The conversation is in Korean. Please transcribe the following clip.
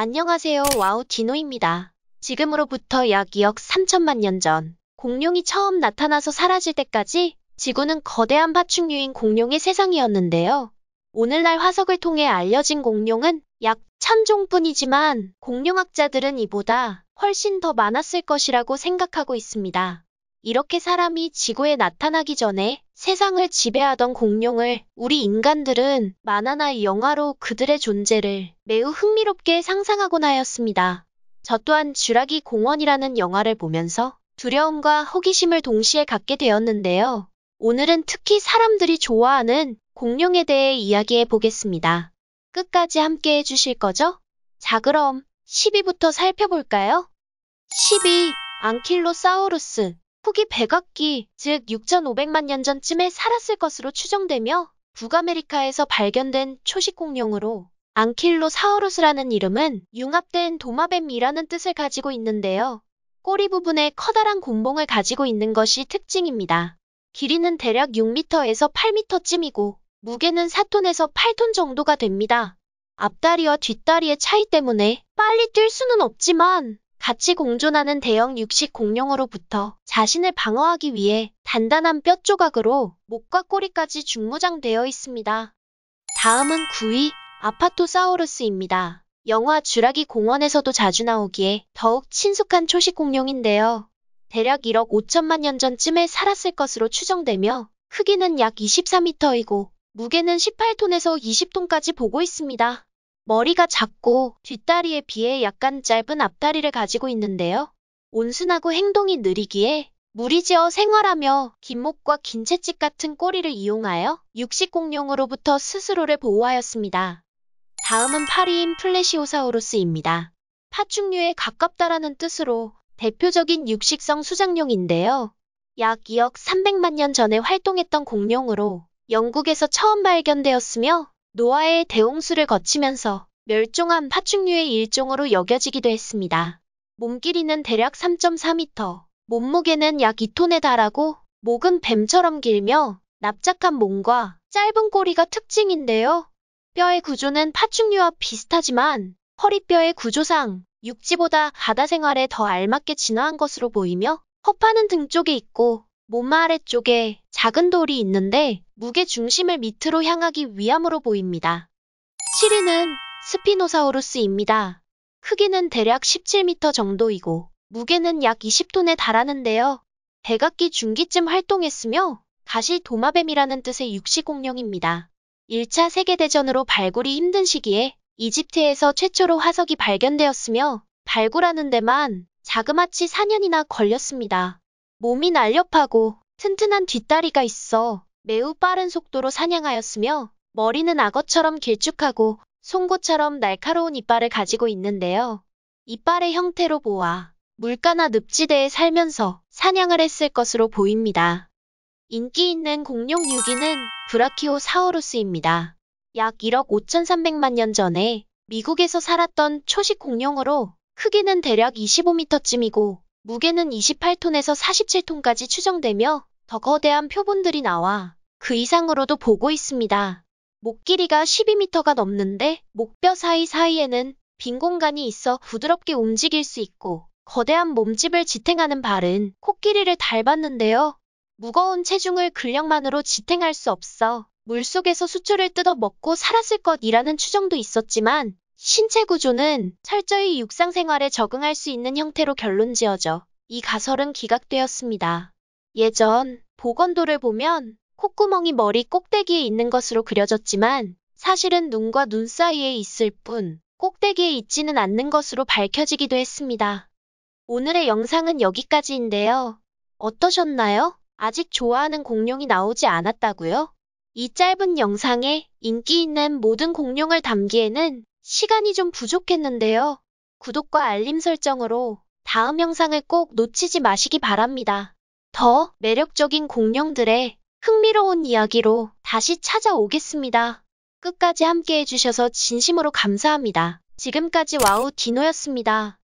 안녕하세요 와우 디노입니다. 지금으로부터 약 2억 3천만 년 전 공룡이 처음 나타나서 사라질 때까지 지구는 거대한 파충류인 공룡의 세상이었는데요. 오늘날 화석을 통해 알려진 공룡은 약 1000종뿐이지만 공룡학자들은 이보다 훨씬 더 많았을 것이라고 생각하고 있습니다. 이렇게 사람이 지구에 나타나기 전에 세상을 지배하던 공룡을 우리 인간들은 만화나 영화로 그들의 존재를 매우 흥미롭게 상상하곤 하였습니다. 저 또한 주라기 공원이라는 영화를 보면서 두려움과 호기심을 동시에 갖게 되었는데요. 오늘은 특히 사람들이 좋아하는 공룡에 대해 이야기해 보겠습니다. 끝까지 함께 해주실 거죠? 자 그럼 10위부터 살펴볼까요? 10위 앙킬로사우루스 폭기 백악기, 즉 6,500만 년 전쯤에 살았을 것으로 추정되며 북아메리카에서 발견된 초식공룡으로 앙킬로사우루스라는 이름은 융합된 도마뱀이라는 뜻을 가지고 있는데요. 꼬리 부분에 커다란 곤봉을 가지고 있는 것이 특징입니다. 길이는 대략 6m에서 8m쯤이고 무게는 4톤에서 8톤 정도가 됩니다. 앞다리와 뒷다리의 차이 때문에 빨리 뛸 수는 없지만 같이 공존하는 대형 육식 공룡으로부터 자신을 방어하기 위해 단단한 뼈조각으로 목과 꼬리까지 중무장되어 있습니다. 다음은 9위 아파토사우루스입니다. 영화 주라기 공원에서도 자주 나오기에 더욱 친숙한 초식 공룡인데요. 대략 1억 5천만 년 전쯤에 살았을 것으로 추정되며 크기는 약 24m이고 무게는 18톤에서 20톤까지 보고 있습니다. 머리가 작고 뒷다리에 비해 약간 짧은 앞다리를 가지고 있는데요. 온순하고 행동이 느리기에 무리지어 생활하며 긴목과 긴 채찍 같은 꼬리를 이용하여 육식공룡으로부터 스스로를 보호하였습니다. 다음은 파리인 플래시오사우루스입니다. 파충류에 가깝다라는 뜻으로 대표적인 육식성 수장룡인데요. 약 2억 300만 년 전에 활동했던 공룡으로 영국에서 처음 발견되었으며 노아의 대홍수를 거치면서 멸종한 파충류의 일종으로 여겨지기도 했습니다. 몸길이는 대략 3.4m, 몸무게는 약 2톤에 달하고 목은 뱀처럼 길며 납작한 몸과 짧은 꼬리가 특징인데요. 뼈의 구조는 파충류와 비슷하지만 허리뼈의 구조상 육지보다 바다 생활에 더 알맞게 진화한 것으로 보이며 허파는 등 쪽에 있고 몸 아래쪽에 작은 돌이 있는데 무게 중심을 밑으로 향하기 위함으로 보입니다. 7위는 스피노사우루스입니다. 크기는 대략 17m 정도이고 무게는 약 20톤에 달하는데요. 백악기 중기쯤 활동했으며 가시 도마뱀이라는 뜻의 육식공룡입니다. 1차 세계대전으로 발굴이 힘든 시기에 이집트에서 최초로 화석이 발견되었으며 발굴하는 데만 자그마치 4년이나 걸렸습니다. 몸이 날렵하고 튼튼한 뒷다리가 있어 매우 빠른 속도로 사냥하였으며 머리는 악어처럼 길쭉하고 송곳처럼 날카로운 이빨을 가지고 있는데요. 이빨의 형태로 보아 물가나 늪지대에 살면서 사냥을 했을 것으로 보입니다. 인기 있는 공룡 6위는 브라키오 사우루스입니다. 약 1억 5,300만 년 전에 미국에서 살았던 초식 공룡으로 크기는 대략 25m쯤이고 무게는 28톤에서 47톤까지 추정되며 더 거대한 표본들이 나와 그 이상으로도 보고 있습니다. 목 길이가 12m가 넘는데 목뼈 사이사이에는 빈 공간이 있어 부드럽게 움직일 수 있고 거대한 몸집을 지탱하는 발은 코끼리를 닮았는데요. 무거운 체중을 근력만으로 지탱할 수 없어 물속에서 수초를 뜯어 먹고 살았을 것이라는 추정도 있었지만 신체 구조는 철저히 육상생활에 적응할 수 있는 형태로 결론 지어져 이 가설은 기각되었습니다. 예전 보건도를 보면 콧구멍이 머리 꼭대기에 있는 것으로 그려졌지만 사실은 눈과 눈 사이에 있을 뿐 꼭대기에 있지는 않는 것으로 밝혀지기도 했습니다. 오늘의 영상은 여기까지인데요. 어떠셨나요? 아직 좋아하는 공룡이 나오지 않았다고요? 이 짧은 영상에 인기 있는 모든 공룡을 담기에는 시간이 좀 부족했는데요. 구독과 알림 설정으로 다음 영상을 꼭 놓치지 마시기 바랍니다. 더 매력적인 공룡들의 흥미로운 이야기로 다시 찾아오겠습니다. 끝까지 함께 해주셔서 진심으로 감사합니다. 지금까지 와우 디노였습니다.